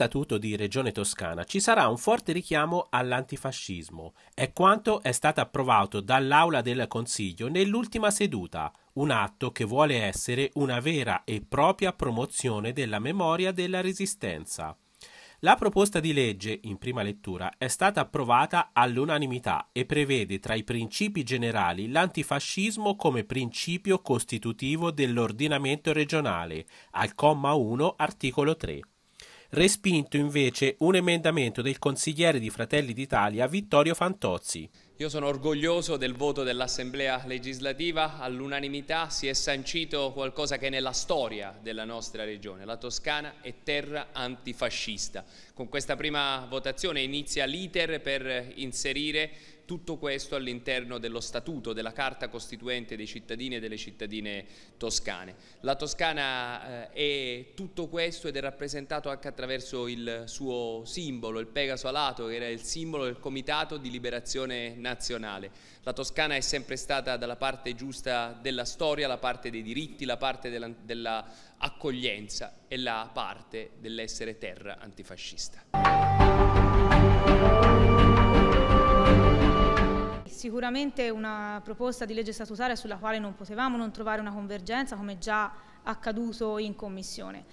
Statuto di Regione Toscana ci sarà un forte richiamo all'antifascismo. È quanto è stato approvato dall'Aula del Consiglio nell'ultima seduta, un atto che vuole essere una vera e propria promozione della memoria della Resistenza. La proposta di legge, in prima lettura, è stata approvata all'unanimità e prevede tra i principi generali l'antifascismo come principio costitutivo dell'ordinamento regionale, al comma 1, articolo 3 respinto invece un emendamento del consigliere di Fratelli d'Italia Vittorio Fantozzi. Io sono orgoglioso del voto dell'Assemblea legislativa, all'unanimità si è sancito qualcosa che è nella storia della nostra regione, la Toscana è terra antifascista. Con questa prima votazione inizia l'iter per inserire tutto questo all'interno dello statuto, della carta costituente dei cittadini e delle cittadine toscane. La Toscana eh, è tutto questo ed è rappresentato anche attraverso il suo simbolo, il Pegaso alato, che era il simbolo del Comitato di Liberazione Nazionale. La Toscana è sempre stata dalla parte giusta della storia, la parte dei diritti, la parte dell'accoglienza della e la parte dell'essere terra antifascista sicuramente una proposta di legge statutaria sulla quale non potevamo non trovare una convergenza come già accaduto in Commissione.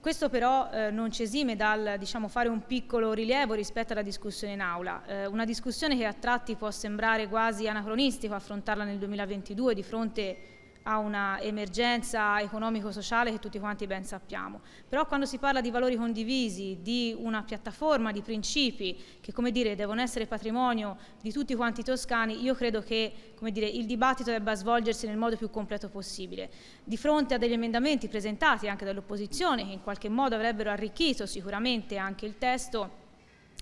Questo però eh, non ci esime dal diciamo, fare un piccolo rilievo rispetto alla discussione in aula, eh, una discussione che a tratti può sembrare quasi anacronistica affrontarla nel 2022 di fronte a una emergenza economico-sociale che tutti quanti ben sappiamo. Però quando si parla di valori condivisi, di una piattaforma, di principi che come dire devono essere patrimonio di tutti quanti i toscani, io credo che come dire, il dibattito debba svolgersi nel modo più completo possibile. Di fronte a degli emendamenti presentati anche dall'opposizione che in qualche modo avrebbero arricchito sicuramente anche il testo,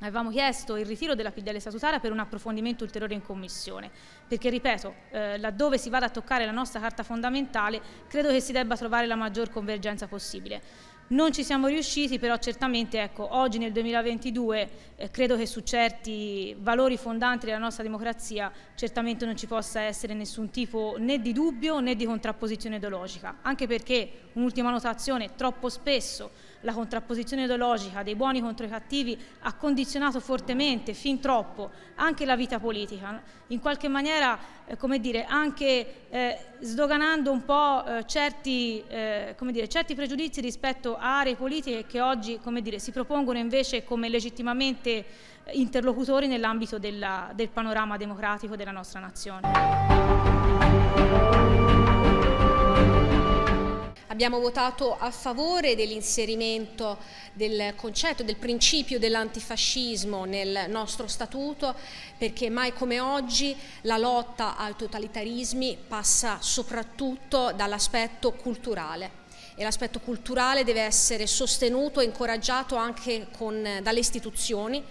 avevamo chiesto il ritiro della PDL statutaria per un approfondimento ulteriore in commissione, perché ripeto, eh, laddove si vada a toccare la nostra carta fondamentale, credo che si debba trovare la maggior convergenza possibile. Non ci siamo riusciti, però certamente ecco, oggi nel 2022 eh, credo che su certi valori fondanti della nostra democrazia certamente non ci possa essere nessun tipo né di dubbio né di contrapposizione ideologica, anche perché, un'ultima notazione, troppo spesso la contrapposizione ideologica dei buoni contro i cattivi ha condizionato fortemente, fin troppo, anche la vita politica, in qualche maniera, eh, come dire, anche eh, sdoganando un po' eh, certi, eh, come dire, certi pregiudizi rispetto a aree politiche che oggi, come dire, si propongono invece come legittimamente eh, interlocutori nell'ambito del panorama democratico della nostra nazione. Abbiamo votato a favore dell'inserimento del concetto, del principio dell'antifascismo nel nostro statuto perché mai come oggi la lotta ai totalitarismi passa soprattutto dall'aspetto culturale e l'aspetto culturale deve essere sostenuto e incoraggiato anche con, dalle istituzioni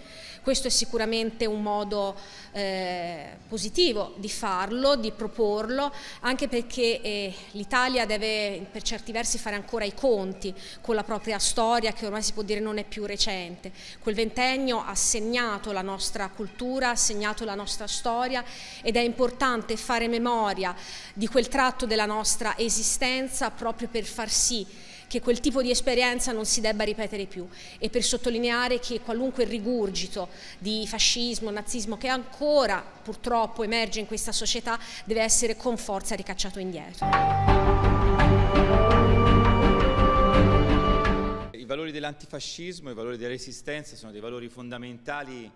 questo è sicuramente un modo eh, positivo di farlo, di proporlo, anche perché eh, l'Italia deve per certi versi fare ancora i conti con la propria storia che ormai si può dire non è più recente. Quel ventennio ha segnato la nostra cultura, ha segnato la nostra storia ed è importante fare memoria di quel tratto della nostra esistenza proprio per far sì che quel tipo di esperienza non si debba ripetere più e per sottolineare che qualunque rigurgito di fascismo, nazismo che ancora purtroppo emerge in questa società deve essere con forza ricacciato indietro. I valori dell'antifascismo, i valori della resistenza sono dei valori fondamentali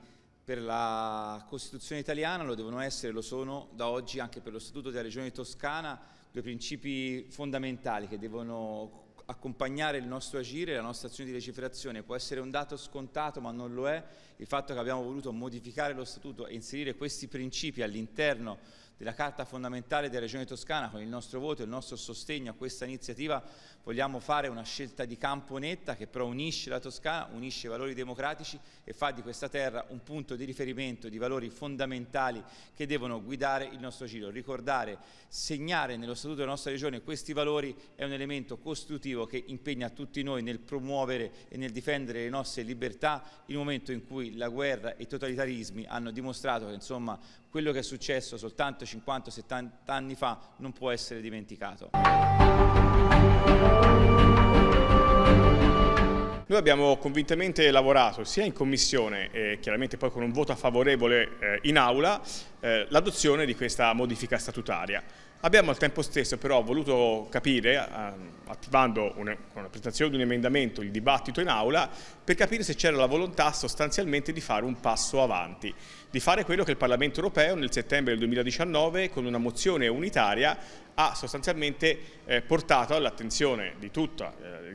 per la Costituzione italiana, lo devono essere, lo sono da oggi anche per lo Statuto della Regione Toscana, due principi fondamentali che devono accompagnare il nostro agire, la nostra azione di legiferazione. Può essere un dato scontato, ma non lo è. Il fatto che abbiamo voluto modificare lo Statuto e inserire questi principi all'interno della Carta fondamentale della Regione Toscana con il nostro voto e il nostro sostegno a questa iniziativa vogliamo fare una scelta di campo netta che però unisce la Toscana, unisce i valori democratici e fa di questa terra un punto di riferimento di valori fondamentali che devono guidare il nostro giro. Ricordare, segnare nello statuto della nostra regione questi valori è un elemento costitutivo che impegna tutti noi nel promuovere e nel difendere le nostre libertà in un momento in cui la guerra e i totalitarismi hanno dimostrato che insomma, quello che è successo soltanto 50-70 anni fa non può essere dimenticato. Noi abbiamo convintamente lavorato sia in commissione e chiaramente poi con un voto favorevole eh, in aula eh, l'adozione di questa modifica statutaria. Abbiamo al tempo stesso però voluto capire, eh, attivando con la presentazione di un emendamento il dibattito in aula, per capire se c'era la volontà sostanzialmente di fare un passo avanti, di fare quello che il Parlamento europeo nel settembre del 2019 con una mozione unitaria ha sostanzialmente eh, portato all'attenzione di, eh,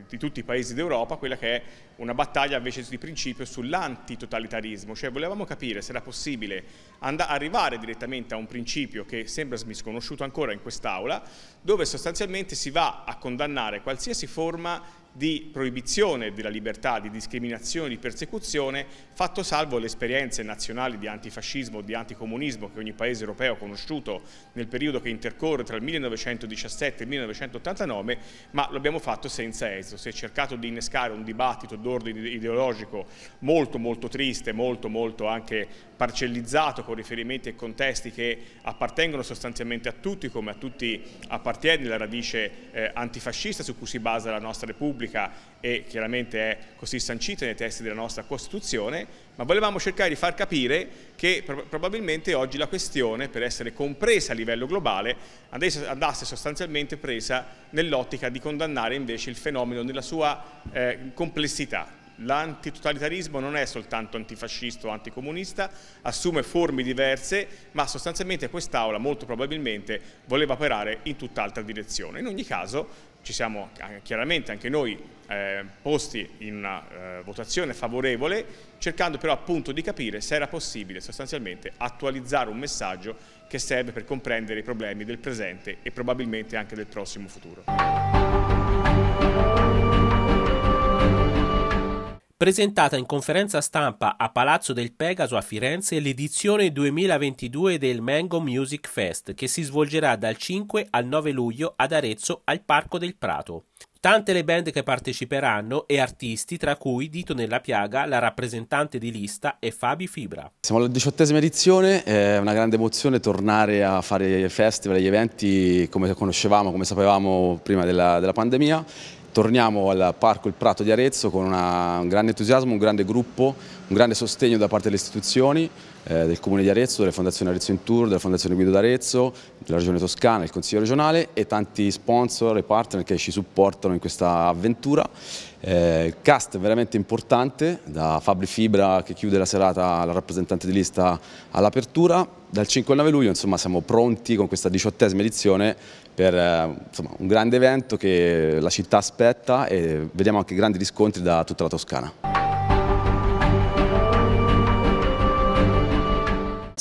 di, tutti i paesi d'Europa quella che è una battaglia invece di principio sull'antitotalitarismo, cioè volevamo capire se era possibile arrivare direttamente a un principio che sembra smisconosciuto ancora in quest'Aula, dove sostanzialmente si va a condannare qualsiasi forma di proibizione della libertà, di discriminazione, di persecuzione, fatto salvo le esperienze nazionali di antifascismo, di anticomunismo che ogni paese europeo ha conosciuto nel periodo che intercorre tra il 1917 e il 1989, ma lo abbiamo fatto senza esito. Si è cercato di innescare un dibattito d'ordine ideologico molto molto triste, molto molto anche parcellizzato con riferimenti e contesti che appartengono sostanzialmente a tutti, come a tutti appartiene la radice eh, antifascista su cui si basa la nostra Repubblica, Repubblica e chiaramente è così sancita nei testi della nostra Costituzione, ma volevamo cercare di far capire che probabilmente oggi la questione, per essere compresa a livello globale, andasse sostanzialmente presa nell'ottica di condannare invece il fenomeno nella sua eh, complessità. L'antitotalitarismo non è soltanto antifascista o anticomunista, assume forme diverse, ma sostanzialmente quest'Aula molto probabilmente voleva operare in tutt'altra direzione. In ogni caso ci siamo chiaramente anche noi eh, posti in una eh, votazione favorevole, cercando però appunto di capire se era possibile sostanzialmente attualizzare un messaggio che serve per comprendere i problemi del presente e probabilmente anche del prossimo futuro. Presentata in conferenza stampa a Palazzo del Pegaso a Firenze l'edizione 2022 del Mango Music Fest che si svolgerà dal 5 al 9 luglio ad Arezzo al Parco del Prato. Tante le band che parteciperanno e artisti tra cui Dito nella Piaga, la rappresentante di lista e Fabi Fibra. Siamo alla diciottesima edizione, è una grande emozione tornare a fare i festival e gli eventi come conoscevamo, come sapevamo prima della, della pandemia torniamo al Parco Il Prato di Arezzo con una, un grande entusiasmo, un grande gruppo un grande sostegno da parte delle istituzioni, eh, del Comune di Arezzo, delle Fondazioni Arezzo in Tour, della Fondazione Guido d'Arezzo, della Regione Toscana, del Consiglio regionale e tanti sponsor e partner che ci supportano in questa avventura. Eh, il cast è veramente importante, da Fabri Fibra che chiude la serata alla rappresentante di lista all'apertura, dal 5 al 9 luglio insomma, siamo pronti con questa diciottesima edizione per eh, insomma, un grande evento che la città aspetta e vediamo anche grandi riscontri da tutta la Toscana.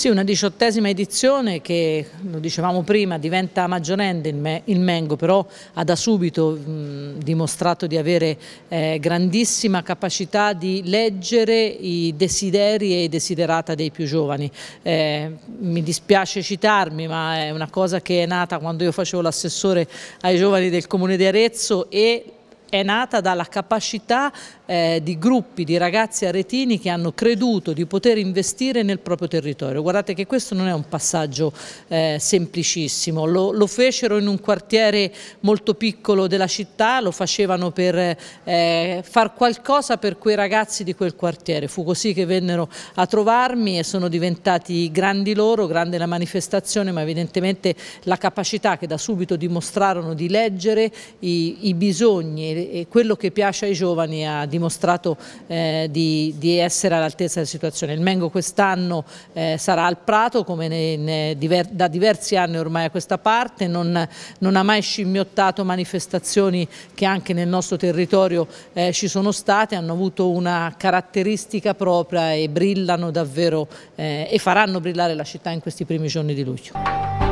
Sì, una diciottesima edizione che, lo dicevamo prima, diventa maggiorenne il Mengo, però ha da subito mh, dimostrato di avere eh, grandissima capacità di leggere i desideri e i desiderata dei più giovani. Eh, mi dispiace citarmi, ma è una cosa che è nata quando io facevo l'assessore ai giovani del Comune di Arezzo e è nata dalla capacità eh, di gruppi di ragazzi aretini che hanno creduto di poter investire nel proprio territorio. Guardate che questo non è un passaggio eh, semplicissimo, lo, lo, fecero in un quartiere molto piccolo della città, lo facevano per eh, far qualcosa per quei ragazzi di quel quartiere. Fu così che vennero a trovarmi e sono diventati grandi loro, grande la manifestazione, ma evidentemente la capacità che da subito dimostrarono di leggere i, i bisogni, e quello che piace ai giovani ha dimostrato eh, di, di, essere all'altezza della situazione. Il Mengo quest'anno eh, sarà al Prato come ne, ne diver, da diversi anni ormai a questa parte, non, non, ha mai scimmiottato manifestazioni che anche nel nostro territorio eh, ci sono state, hanno avuto una caratteristica propria e brillano davvero eh, e faranno brillare la città in questi primi giorni di luglio.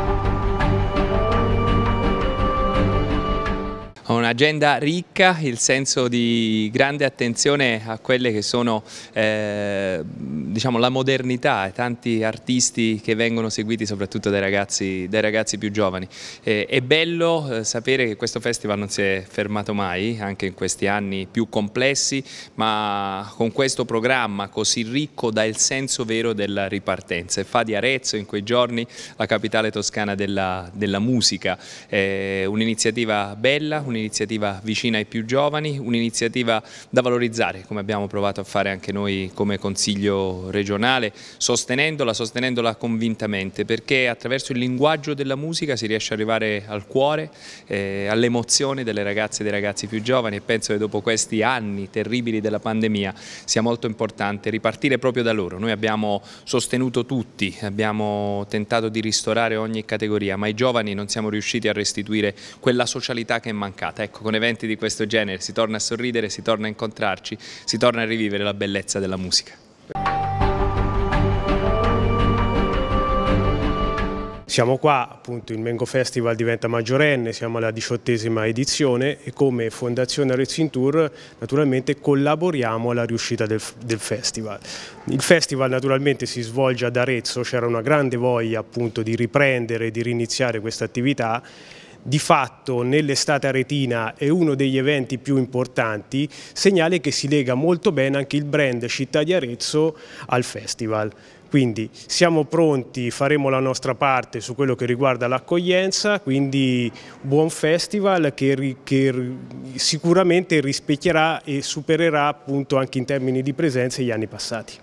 Ho un'agenda ricca, il senso di grande attenzione a quelle che sono eh, diciamo, la modernità e tanti artisti che vengono seguiti soprattutto dai ragazzi, dai ragazzi più giovani. Eh, è bello eh, sapere che questo festival non si è fermato mai, anche in questi anni più complessi, ma con questo programma così ricco dà il senso vero della ripartenza fa di Arezzo in quei giorni la capitale toscana della, della musica. un'iniziativa bella, un un'iniziativa vicina ai più giovani, un'iniziativa da valorizzare come abbiamo provato a fare anche noi come Consiglio regionale, sostenendola, sostenendola convintamente perché attraverso il linguaggio della musica si riesce ad arrivare al cuore, eh, all'emozione delle ragazze e dei ragazzi più giovani e penso che dopo questi anni terribili della pandemia sia molto importante ripartire proprio da loro. Noi abbiamo sostenuto tutti, abbiamo tentato di ristorare ogni categoria, ma i giovani non siamo riusciti a restituire quella socialità che mancava mancata. Ecco, con eventi di questo genere si torna a sorridere, si torna a incontrarci, si torna a rivivere la bellezza della musica. Siamo qua, appunto il Mengo Festival diventa maggiorenne, siamo alla diciottesima edizione e come Fondazione Arezzo Tour naturalmente collaboriamo alla riuscita del, del, festival. Il festival naturalmente si svolge ad Arezzo, c'era una grande voglia appunto di riprendere, di riniziare questa attività di fatto nell'estate aretina è uno degli eventi più importanti, segnale che si lega molto bene anche il brand Città di Arezzo al festival. Quindi siamo pronti, faremo la nostra parte su quello che riguarda l'accoglienza, quindi buon festival che, che, sicuramente rispecchierà e supererà appunto anche in termini di presenza gli anni passati.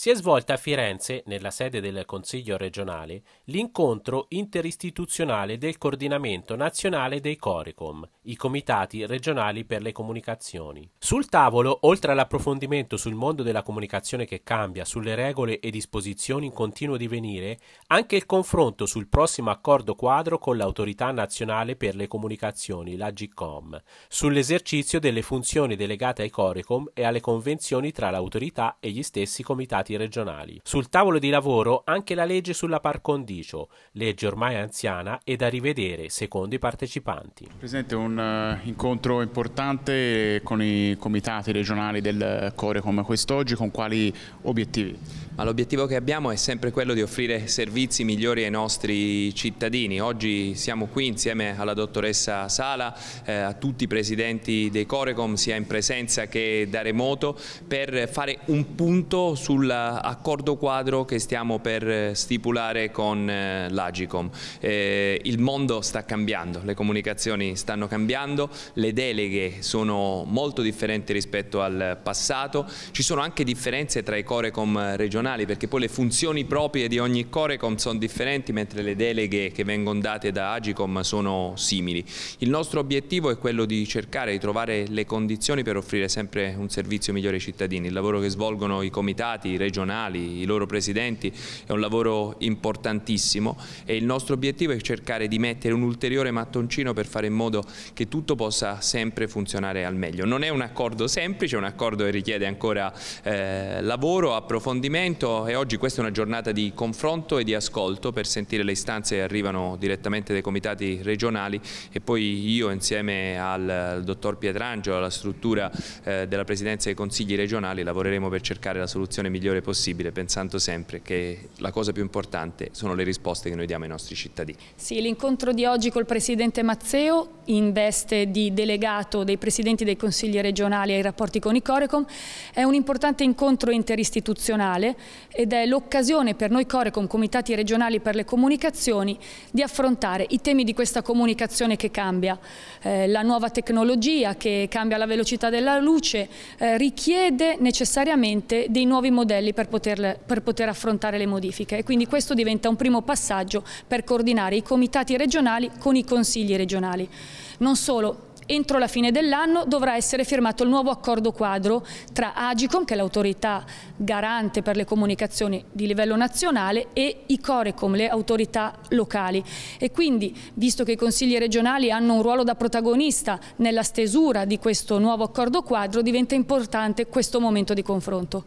Si è svolta a Firenze, nella sede del Consiglio regionale, l'incontro interistituzionale del coordinamento nazionale dei Coricom, i comitati regionali per le comunicazioni. Sul tavolo, oltre all'approfondimento sul mondo della comunicazione che cambia, sulle regole e disposizioni in continuo divenire, anche il confronto sul prossimo accordo quadro con l'Autorità nazionale per le comunicazioni, la GCOM, sull'esercizio delle funzioni delegate ai Coricom e alle convenzioni tra l'autorità e gli stessi comitati comitati regionali. Sul tavolo di lavoro anche la legge sulla par condicio, legge ormai anziana e da rivedere secondo i partecipanti. Presidente, un eh, incontro importante con i comitati regionali del Core come quest'oggi, con quali obiettivi? l'obiettivo che abbiamo è sempre quello di offrire servizi migliori ai nostri cittadini. Oggi siamo qui insieme alla dottoressa Sala, eh, a tutti i presidenti dei Corecom, sia in presenza che da remoto, per fare un punto sulla accordo quadro che stiamo per eh, stipulare con eh, l'Agicom. Eh, il mondo sta cambiando, le comunicazioni stanno cambiando, le deleghe sono molto differenti rispetto al passato, ci sono anche differenze tra i Corecom regionali perché poi le funzioni proprie di ogni Corecom sono differenti mentre le deleghe che vengono date da Agicom sono simili. Il nostro obiettivo è quello di cercare di trovare le condizioni per offrire sempre un servizio migliore ai cittadini, il lavoro che svolgono i comitati, i regionali, regionali, i loro presidenti, è un lavoro importantissimo e il nostro obiettivo è cercare di mettere un ulteriore mattoncino per fare in modo che tutto possa sempre funzionare al meglio. Non è un accordo semplice, è un accordo che richiede ancora eh, lavoro, approfondimento e oggi questa è una giornata di confronto e di ascolto per sentire le istanze che arrivano direttamente dai comitati regionali e poi io insieme al, al dottor Pietrangelo, alla struttura eh, della Presidenza dei Consigli regionali lavoreremo per cercare la soluzione migliore migliore possibile, pensando sempre che la cosa più importante sono le risposte che noi diamo ai nostri cittadini. Sì, l'incontro di oggi col Presidente Mazzeo in veste di delegato dei Presidenti dei Consigli regionali ai rapporti con i Corecom è un importante incontro interistituzionale ed è l'occasione per noi Corecom, Comitati regionali per le comunicazioni, di affrontare i temi di questa comunicazione che cambia, eh, la nuova tecnologia che cambia la velocità della luce, eh, richiede necessariamente dei nuovi modelli livelli per poter, per poter affrontare le modifiche e quindi questo diventa un primo passaggio per coordinare i comitati regionali con i consigli regionali. Non solo, entro la fine dell'anno dovrà essere firmato il nuovo accordo quadro tra Agicom, che è l'autorità garante per le comunicazioni di livello nazionale, e i Corecom, le autorità locali. E quindi, visto che i consigli regionali hanno un ruolo da protagonista nella stesura di questo nuovo accordo quadro, diventa importante questo momento di confronto.